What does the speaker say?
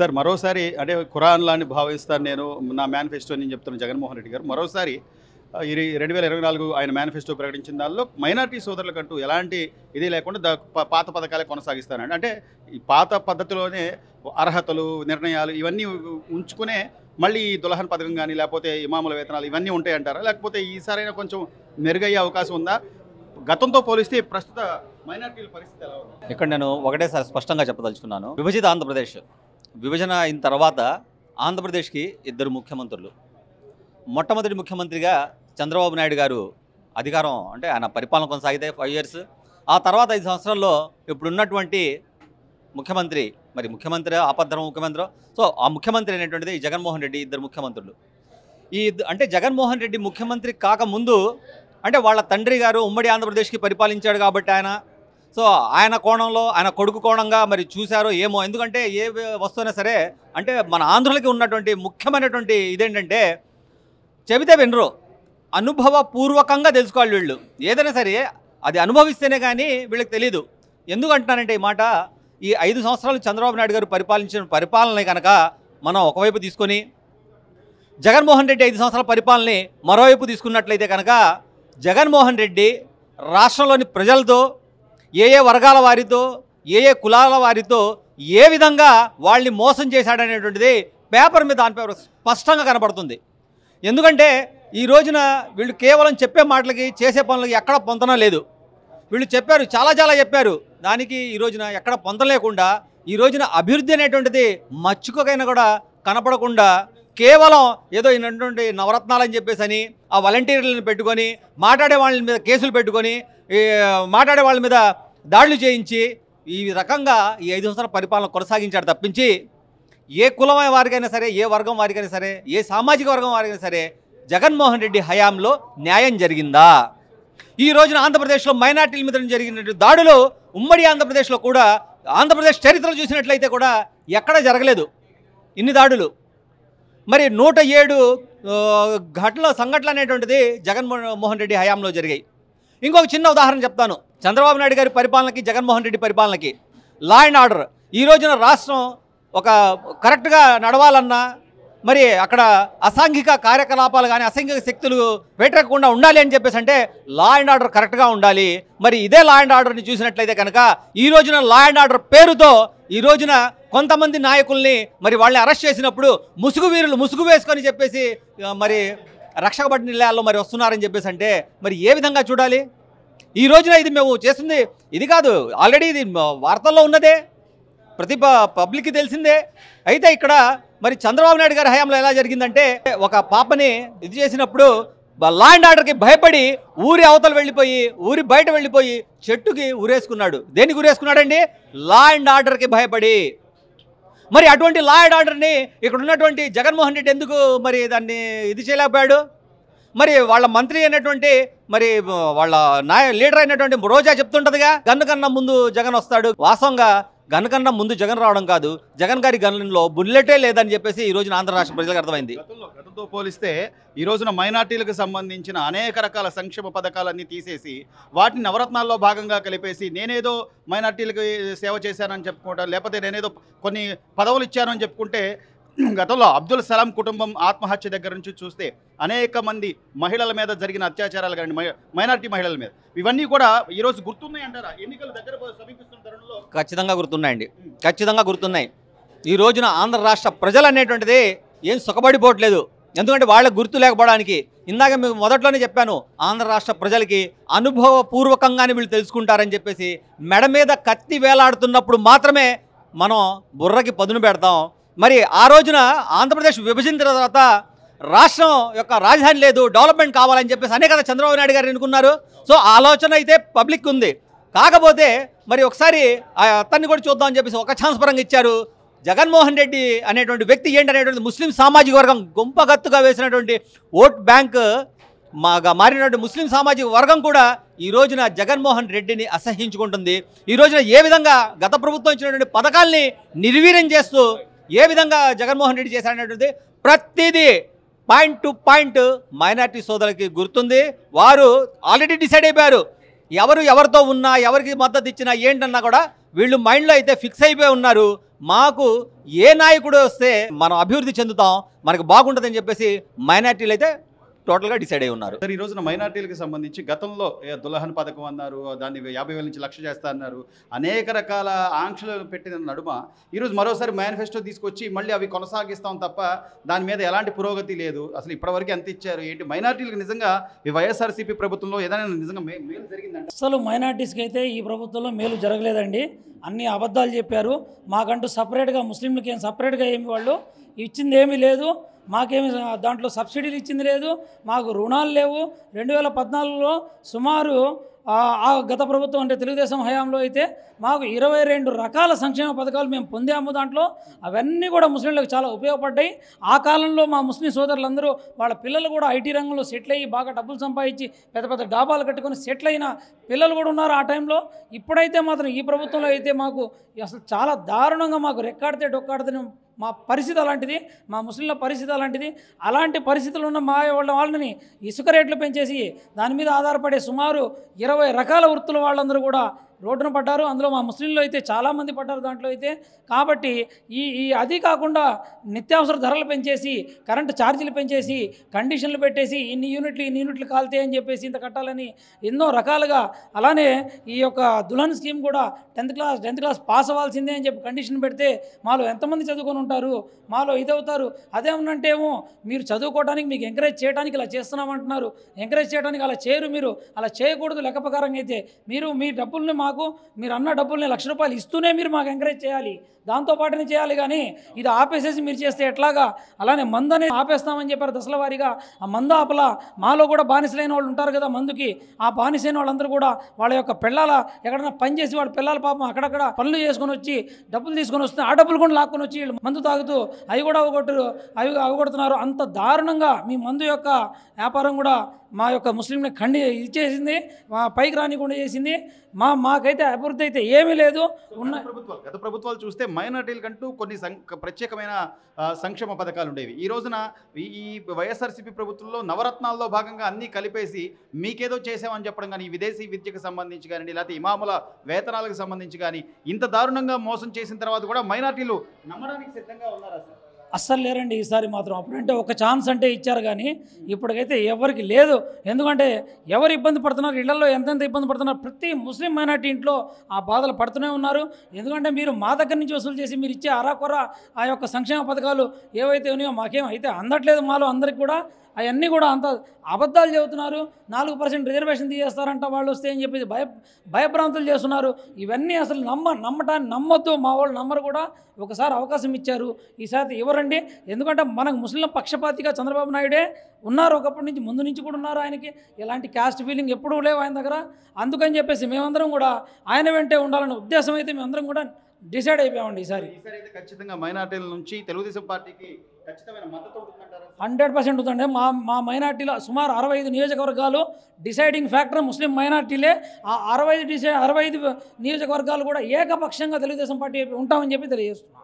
sir మరోసారి అంటే ఖురాన్ లాని భావిస్తాను నేను నా మేనిఫెస్టో అని చెప్తున్న జగన్మోహన్ రెడ్డి గారు మరోసారి ఈ రెండు వేల ఇరవై నాలుగు ఆయన మేనిఫెస్టో ప్రకటించిన దానిలో మైనార్టీ సోదరులకంటూ ఎలాంటి ఇది లేకుండా పాత పథకాలే కొనసాగిస్తానండి అంటే ఈ పాత పద్ధతిలోనే అర్హతలు నిర్ణయాలు ఇవన్నీ ఉంచుకునే మళ్ళీ ఈ దులహన్ పథకం కానీ లేకపోతే ఇమాముల వేతనాలు ఇవన్నీ ఉంటాయంటారా లేకపోతే ఈసారైనా కొంచెం మెరుగయ్యే అవకాశం ఉందా గతంతో పోలిస్తే ప్రస్తుత మైనార్టీల పరిస్థితి ఎలా ఉంది ఇక్కడ నేను ఒకటేసారి స్పష్టంగా చెప్పదలుచుకున్నాను విభజిత ఆంధ్రప్రదేశ్ విభజన అయిన తర్వాత ఆంధ్రప్రదేశ్కి ఇద్దరు ముఖ్యమంత్రులు మొట్టమొదటి ముఖ్యమంత్రిగా చంద్రబాబు నాయుడు గారు అధికారం అంటే ఆయన పరిపాలన కొనసాగితే ఫైవ్ ఇయర్స్ ఆ తర్వాత ఐదు సంవత్సరాల్లో ఇప్పుడున్నటువంటి ముఖ్యమంత్రి మరి ముఖ్యమంత్రి ఆపద్ధరం ముఖ్యమంత్రి సో ఆ ముఖ్యమంత్రి అనేటువంటిది జగన్మోహన్ రెడ్డి ఇద్దరు ముఖ్యమంత్రులు ఈ అంటే జగన్మోహన్ రెడ్డి ముఖ్యమంత్రి కాకముందు అంటే వాళ్ళ తండ్రి గారు ఉమ్మడి ఆంధ్రప్రదేశ్కి పరిపాలించాడు కాబట్టి ఆయన సో ఆయన కోణంలో ఆయన కొడుకు కోణంగా మరి చూశారో ఏమో ఎందుకంటే ఏ వస్తువునా సరే అంటే మన ఆంధ్రులకి ఉన్నటువంటి ముఖ్యమైనటువంటి ఇదేంటంటే చెబితే వినరు అనుభవపూర్వకంగా తెలుసుకోవాలి వీళ్ళు ఏదైనా సరే అది అనుభవిస్తేనే కానీ వీళ్ళకి తెలియదు ఎందుకంటున్నానంటే ఈ మాట ఈ ఐదు సంవత్సరాలు చంద్రబాబు నాయుడు గారు పరిపాలించిన పరిపాలనే కనుక మనం ఒకవైపు తీసుకొని జగన్మోహన్ రెడ్డి ఐదు సంవత్సరాల పరిపాలనని మరోవైపు తీసుకున్నట్లయితే కనుక జగన్మోహన్ రెడ్డి రాష్ట్రంలోని ప్రజలతో ఏ ఏ వర్గాల వారితో ఏ ఏ కులాల వారితో ఏ విధంగా వాళ్ళని మోసం చేశాడనేటువంటిది పేపర్ మీద దాని పేపర్ స్పష్టంగా కనబడుతుంది ఎందుకంటే ఈ రోజున వీళ్ళు కేవలం చెప్పే మాటలకి చేసే పనులకి ఎక్కడ పొందడం లేదు వీళ్ళు చెప్పారు చాలా చాలా చెప్పారు దానికి ఈ రోజున ఎక్కడ పొందలేకుండా ఈ రోజున అభివృద్ధి అనేటువంటిది మచ్చుకైనా కూడా కనపడకుండా కేవలం ఏదో ఇటువంటి నవరత్నాలని చెప్పేసి అని ఆ వాలంటీర్లను పెట్టుకొని మాట్లాడే వాళ్ళ మీద కేసులు పెట్టుకొని మాట్లాడే వాళ్ళ మీద దాడులు చేయించి ఈ రకంగా ఈ ఐదు సంవత్సరాల పరిపాలన కొనసాగించాడు తప్పించి ఏ కులమైన వారికైనా సరే ఏ వర్గం వారికైనా సరే ఏ సామాజిక వర్గం వారికైనా సరే జగన్మోహన్ రెడ్డి హయాంలో న్యాయం జరిగిందా ఈ రోజున ఆంధ్రప్రదేశ్లో మైనార్టీల మీద జరిగినటువంటి దాడులు ఉమ్మడి ఆంధ్రప్రదేశ్లో కూడా ఆంధ్రప్రదేశ్ చరిత్రలో చూసినట్లయితే కూడా ఎక్కడ జరగలేదు ఇన్ని దాడులు మరి నూట ఏడు ఘటన సంఘటన అనేటువంటిది జగన్మోహన్ రెడ్డి హయాంలో జరిగాయి ఇంకొక చిన్న ఉదాహరణ చెప్తాను చంద్రబాబు నాయుడు గారి పరిపాలనకి జగన్మోహన్ రెడ్డి పరిపాలనకి లా అండ్ ఆర్డర్ ఈ రోజున రాష్ట్రం ఒక కరెక్ట్గా నడవాలన్నా మరి అక్కడ అసాంఘిక కార్యకలాపాలు కానీ అసాంఘిక శక్తులు పెట్టకుండా ఉండాలి అని చెప్పేసి అంటే లా అండ్ ఆర్డర్ కరెక్ట్గా ఉండాలి మరి ఇదే లా అండ్ ఆర్డర్ని చూసినట్లయితే కనుక ఈ రోజున లా అండ్ ఆర్డర్ పేరుతో ఈ రోజున కొంతమంది నాయకుల్ని మరి వాళ్ళని అరెస్ట్ చేసినప్పుడు ముసుగు వీరులు ముసుగు వేసుకొని చెప్పేసి మరి రక్షకబడి నిలయాల్లో మరి వస్తున్నారని చెప్పేసి అంటే మరి ఏ విధంగా చూడాలి ఈ రోజున ఇది మేము చేస్తుంది ఇది కాదు ఆల్రెడీ ఇది వార్తల్లో ఉన్నదే ప్రతి పబ్లిక్కి తెలిసిందే అయితే ఇక్కడ మరి చంద్రబాబు నాయుడు గారి హయాంలో ఎలా జరిగిందంటే ఒక పాపని ఇది చేసినప్పుడు లా అండ్ ఆర్డర్కి భయపడి ఊరి అవతలు వెళ్ళిపోయి ఊరి బయట వెళ్ళిపోయి చెట్టుకి ఉరేసుకున్నాడు దేనికి ఉరేసుకున్నాడండి లా అండ్ ఆర్డర్కి భయపడి మరి అటువంటి లా అండ్ ఆర్డర్ని ఇక్కడ ఉన్నటువంటి జగన్మోహన్ రెడ్డి ఎందుకు మరి దాన్ని ఇది చేయలేకపోయాడు మరి వాళ్ళ మంత్రి అయినటువంటి మరి వాళ్ళ నాయ లీడర్ అయినటువంటి రోజా చెప్తుంటదిగా గన్ను కన్నా ముందు జగన్ వస్తాడు వాస్తవంగా గన్ కన్నా ముందు జగన్ రావడం కాదు జగన్ గారి గన్లలో బుల్లెటే లేదని చెప్పేసి ఈ రోజున ఆంధ్ర రాష్ట్ర ప్రజలకు అర్థమైంది గతంతో పోలిస్తే ఈ రోజున మైనార్టీలకు సంబంధించిన అనేక రకాల సంక్షేమ పథకాలన్నీ తీసేసి వాటిని నవరత్నాల్లో భాగంగా కలిపేసి నేనేదో మైనార్టీలకు సేవ చేశానని చెప్పుకుంటాను లేకపోతే నేనేదో కొన్ని పదవులు ఇచ్చానని చెప్పుకుంటే గతంలో అబ్దుల్ సలాం కుటుంబం ఆత్మహత్య దగ్గర నుంచి చూస్తే అనేక మంది మహిళల మీద జరిగిన అత్యాచారాలు కానీ మైనార్టీ మహిళల మీద ఇవన్నీ కూడా ఈరోజు గుర్తున్నాయి అంటారా ఎన్నికలు దగ్గర సమీపిస్తున్న తరుణంలో ఖచ్చితంగా గుర్తున్నాయండి ఖచ్చితంగా గుర్తున్నాయి ఈ రోజున ఆంధ్ర రాష్ట్ర ప్రజలు అనేటువంటిది ఏం సుఖపడిపోవట్లేదు ఎందుకంటే వాళ్ళకి గుర్తు లేకపోవడానికి ఇందాక మీకు మొదట్లోనే చెప్పాను ఆంధ్ర రాష్ట్ర ప్రజలకి అనుభవపూర్వకంగానే వీళ్ళు తెలుసుకుంటారని చెప్పేసి మెడ మీద కత్తి వేలాడుతున్నప్పుడు మాత్రమే మనం బుర్రకి పదును పెడతాం మరి ఆ రోజున ఆంధ్రప్రదేశ్ విభజించిన తర్వాత రాష్ట్రం యొక్క రాజధాని లేదు డెవలప్మెంట్ కావాలని చెప్పేసి అనే కదా చంద్రబాబు నాయుడు గారు ఎన్నుకున్నారు సో ఆలోచన అయితే పబ్లిక్ ఉంది కాకపోతే మరి ఒకసారి అతన్ని కూడా చూద్దామని చెప్పేసి ఒక ఛాన్స్ పరంగా ఇచ్చారు జగన్మోహన్ రెడ్డి అనేటువంటి వ్యక్తి ఏంటి అనేటువంటి ముస్లిం సామాజిక వర్గం గొంపగత్తుగా వేసినటువంటి ఓట్ బ్యాంక్ మాగా మారినటువంటి ముస్లిం సామాజిక వర్గం కూడా ఈ రోజున జగన్మోహన్ రెడ్డిని అసహించుకుంటుంది ఈ రోజున ఏ విధంగా గత ప్రభుత్వం ఇచ్చినటువంటి పథకాల్ని నిర్వీర్యం చేస్తూ ఏ విధంగా జగన్మోహన్ రెడ్డి చేశాడనేటువంటిది ప్రతిదీ పాయింట్ టు పాయింట్ మైనార్టీ సోదరులకి గుర్తుంది వారు ఆల్రెడీ డిసైడ్ అయిపోయారు ఎవరు ఎవరితో ఉన్నా ఎవరికి మద్దతు ఇచ్చినా ఏంటన్నా కూడా వీళ్ళు మైండ్లో అయితే ఫిక్స్ అయిపోయి ఉన్నారు మాకు ఏ నాయకుడు వస్తే మనం అభివృద్ధి చెందుతాం మనకు బాగుంటుందని చెప్పేసి మైనార్టీలు అయితే టోటల్గా డిసైడ్ అయి ఉన్నారు ఈ రోజున మైనార్టీలకు సంబంధించి గతంలో దులహన్ పథకం అన్నారు దాన్ని యాభై వేల నుంచి లక్ష చేస్తా అన్నారు అనేక రకాల ఆంక్షలు పెట్టిన నడుమ ఈరోజు మరోసారి మేనిఫెస్టో తీసుకొచ్చి మళ్ళీ అవి కొనసాగిస్తాం తప్ప దాని మీద ఎలాంటి పురోగతి లేదు అసలు ఇప్పటివరకు ఎంత ఇచ్చారు ఏంటి మైనార్టీలకు నిజంగా ఈ వైఎస్ఆర్సీపీ ప్రభుత్వంలో ఏదైనా నిజంగా మేలు జరిగిందంటే అసలు మైనార్టీస్కి అయితే ఈ ప్రభుత్వంలో మేలు జరగలేదండి అన్ని అబద్ధాలు చెప్పారు మాకంటూ సపరేట్గా ముస్లింలకి ఏం సపరేట్గా ఏమి వాళ్ళు ఇచ్చింది ఏమీ లేదు మాకేమి దాంట్లో సబ్సిడీలు ఇచ్చింది లేదు మాకు రుణాలు లేవు రెండు వేల పద్నాలుగులో సుమారు ఆ గత ప్రభుత్వం అంటే తెలుగుదేశం హయాంలో అయితే మాకు ఇరవై రెండు రకాల సంక్షేమ పథకాలు మేము పొందాము దాంట్లో అవన్నీ కూడా ముస్లింలకు చాలా ఉపయోగపడ్డాయి ఆ కాలంలో మా ముస్లిం సోదరులందరూ వాళ్ళ పిల్లలు కూడా ఐటీ రంగంలో సెటిల్ అయ్యి బాగా డబ్బులు సంపాదించి పెద్ద పెద్ద డాబాలు కట్టుకొని సెటిల్ అయిన పిల్లలు కూడా ఉన్నారు ఆ టైంలో ఇప్పుడైతే మాత్రం ఈ ప్రభుత్వంలో అయితే మాకు అసలు చాలా దారుణంగా మాకు రెక్కాడితే డొక్కాడితే మా పరిస్థితి అలాంటిది మా ముస్లింల పరిస్థితి అలాంటిది అలాంటి పరిస్థితులు ఉన్న మా వాళ్ళ వాళ్ళని ఇసుక రేట్లు పెంచేసి దాని మీద ఆధారపడే సుమారు ఇరవై రకాల వృత్తుల వాళ్ళందరూ కూడా రోడ్డున పడ్డారు అందులో మా ముస్లింలు అయితే చాలామంది పడ్డారు దాంట్లో అయితే కాబట్టి ఈ ఈ అది కాకుండా నిత్యావసర ధరలు పెంచేసి కరెంటు ఛార్జీలు పెంచేసి కండిషన్లు పెట్టేసి ఇన్ని యూనిట్లు ఇన్ని యూనిట్లు కాలితే అని చెప్పేసి ఇంత కట్టాలని ఎన్నో రకాలుగా అలానే ఈ యొక్క దులన్ స్కీమ్ కూడా tenth class tenth class pass అవ్వాల్సిందే అని చెప్పి కండిషన్ పెడితే మాలో ఎంతమంది చదువుకొని ఉంటారు మాలో ఇదవుతారు ఏమో మీరు చదువుకోవడానికి మీకు ఎంకరేజ్ చేయడానికి ఇలా చేస్తున్నామంటున్నారు ఎంకరేజ్ చేయడానికి అలా చేయరు మీరు అలా చేయకూడదు లెక్క ప్రకారంగా అయితే మీరు మీ డబ్బుల్ని మా మాకు మీరు అన్న డబ్బుల్ని లక్ష రూపాయలు ఇస్తూనే మీరు మాకు ఎంకరేజ్ చేయాలి దాంతోపాటునే చేయాలి కానీ ఇది ఆపేసేసి మీరు చేస్తే ఎట్లాగా అలానే మందు అనేది ఆపేస్తామని చెప్పారు దశల వారీగా ఆ మంద ఆపల మాలో కూడా బానిసలైన వాళ్ళు ఉంటారు కదా మందుకి ఆ బానిసైన వాళ్ళందరూ కూడా వాళ్ళ యొక్క పిల్లల ఎక్కడైనా పని చేసి వాళ్ళ పిల్లల పాపం అక్కడక్కడ పనులు చేసుకొని వచ్చి డబ్బులు తీసుకొని వస్తే ఆ డబ్బులు కూడా లాక్కొని వచ్చి మందు తాగుతూ అవి కూడా అవగొట్టరు అవి అవగొడుతున్నారు అంత దారుణంగా మీ మందు యొక్క వ్యాపారం కూడా మా యొక్క ముస్లింని ఖండి ఇచ్చేసింది మా పైకి రానికుండా చేసింది మా మా మాకైతే అభివృద్ధి అయితే ఏమీ లేదు ఉన్న ప్రభుత్వాలు గత ప్రభుత్వాలు చూస్తే మైనార్టీలకంటూ కొన్ని ప్రత్యేకమైన సంక్షేమ పథకాలు ఉండేవి ఈ రోజున ఈ వైఎస్ఆర్సీపీ ప్రభుత్వంలో నవరత్నాల్లో భాగంగా అన్నీ కలిపేసి మీకేదో చేసామని చెప్పడం కానీ విదేశీ విద్యకు సంబంధించి కానీ లేకపోతే ఇమాముల వేతనాలకు సంబంధించి కానీ ఇంత దారుణంగా మోసం చేసిన తర్వాత కూడా మైనార్టీలు నమ్మడానికి సిద్ధంగా ఉన్నారా సార్ అస్సలు లేరండి ఈసారి మాత్రం అప్పుడంటే ఒక ఛాన్స్ అంటే ఇచ్చారు కానీ ఇప్పటికైతే ఎవరికి లేదు ఎందుకంటే ఎవరు ఇబ్బంది పడుతున్నారు ఇళ్లలో ఎంతెంత ఇబ్బంది పడుతున్నారు ప్రతి ముస్లిం మైనార్టీ ఇంట్లో ఆ బాధలు పడుతూనే ఉన్నారు ఎందుకంటే మీరు మా దగ్గర నుంచి వసూలు చేసి మీరు ఇచ్చే అరాకొర ఆ యొక్క సంక్షేమ పథకాలు ఏవైతే ఉన్నాయో మాకేం అయితే అందట్లేదు మాలో అందరికి కూడా అవన్నీ కూడా అంత అబద్ధాలు చెబుతున్నారు నాలుగు పర్సెంట్ రిజర్వేషన్ తీసేస్తారంట వాళ్ళు వస్తే అని చెప్పి భయ భయభ్రాంతులు చేస్తున్నారు ఇవన్నీ అసలు నమ్మ నమ్మటాన్ని నమ్మొద్దు మా వాళ్ళు నమ్మరు కూడా ఒకసారి అవకాశం ఇచ్చారు ఈసారి ఎవరు చూడండి ఎందుకంటే మనకు ముస్లిం పక్షపాతిగా చంద్రబాబు నాయుడే ఉన్నారు ఒకప్పటి నుంచి ముందు నుంచి కూడా ఉన్నారు ఆయనకి ఎలాంటి క్యాస్ట్ ఫీలింగ్ ఎప్పుడూ లేవు ఆయన దగ్గర అందుకని చెప్పేసి మేమందరం కూడా ఆయన వెంటే ఉండాలనే ఉద్దేశం అయితే మేమందరం కూడా డిసైడ్ అయిపోయామండి ఈసారి ఖచ్చితంగా మైనార్టీల నుంచి తెలుగుదేశం పార్టీకి హండ్రెడ్ పర్సెంట్ ఉందండి మా మా మైనార్టీలో సుమారు అరవై ఐదు నియోజకవర్గాలు డిసైడింగ్ ఫ్యాక్టర్ ముస్లిం మైనార్టీలే ఆ అరవై ఐదు డిసై అరవై ఐదు నియోజకవర్గాలు కూడా ఏకపక్షంగా తెలుగుదేశం పార్టీ ఉంటామని చెప్పి తెలియజేస్తున్నాం